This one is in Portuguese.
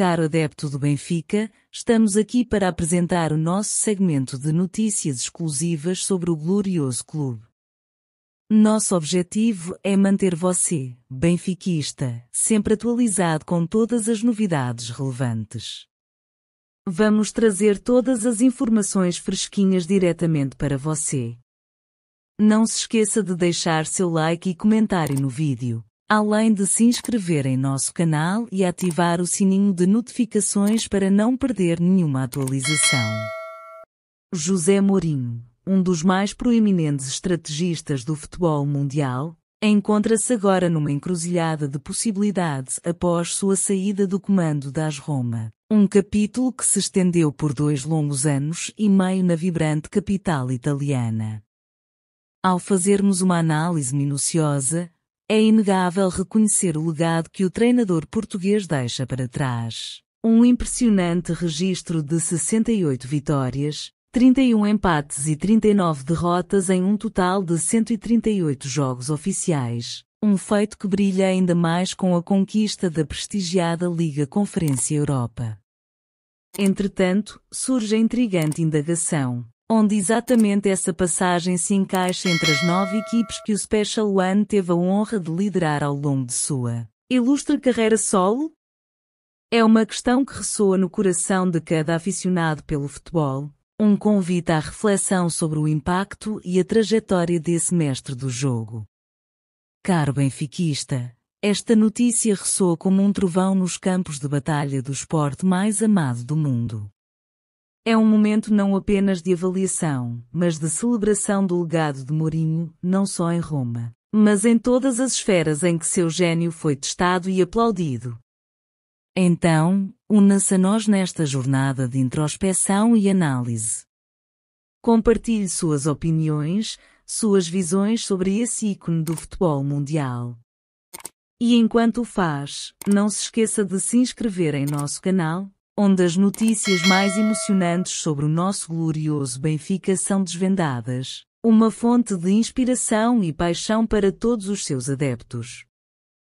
caro adepto do Benfica, estamos aqui para apresentar o nosso segmento de notícias exclusivas sobre o glorioso clube. Nosso objetivo é manter você, benfiquista, sempre atualizado com todas as novidades relevantes. Vamos trazer todas as informações fresquinhas diretamente para você. Não se esqueça de deixar seu like e comentário no vídeo além de se inscrever em nosso canal e ativar o sininho de notificações para não perder nenhuma atualização. José Mourinho, um dos mais proeminentes estrategistas do futebol mundial, encontra-se agora numa encruzilhada de possibilidades após sua saída do comando das Roma. Um capítulo que se estendeu por dois longos anos e meio na vibrante capital italiana. Ao fazermos uma análise minuciosa, é inegável reconhecer o legado que o treinador português deixa para trás. Um impressionante registro de 68 vitórias, 31 empates e 39 derrotas em um total de 138 jogos oficiais. Um feito que brilha ainda mais com a conquista da prestigiada Liga Conferência Europa. Entretanto, surge a intrigante indagação onde exatamente essa passagem se encaixa entre as nove equipes que o Special One teve a honra de liderar ao longo de sua ilustre carreira solo? É uma questão que ressoa no coração de cada aficionado pelo futebol, um convite à reflexão sobre o impacto e a trajetória desse mestre do jogo. Caro benfiquista, esta notícia ressoa como um trovão nos campos de batalha do esporte mais amado do mundo. É um momento não apenas de avaliação, mas de celebração do legado de Mourinho, não só em Roma, mas em todas as esferas em que seu gênio foi testado e aplaudido. Então, una-se a nós nesta jornada de introspecção e análise. Compartilhe suas opiniões, suas visões sobre esse ícone do futebol mundial. E enquanto o faz, não se esqueça de se inscrever em nosso canal, onde as notícias mais emocionantes sobre o nosso glorioso Benfica são desvendadas, uma fonte de inspiração e paixão para todos os seus adeptos.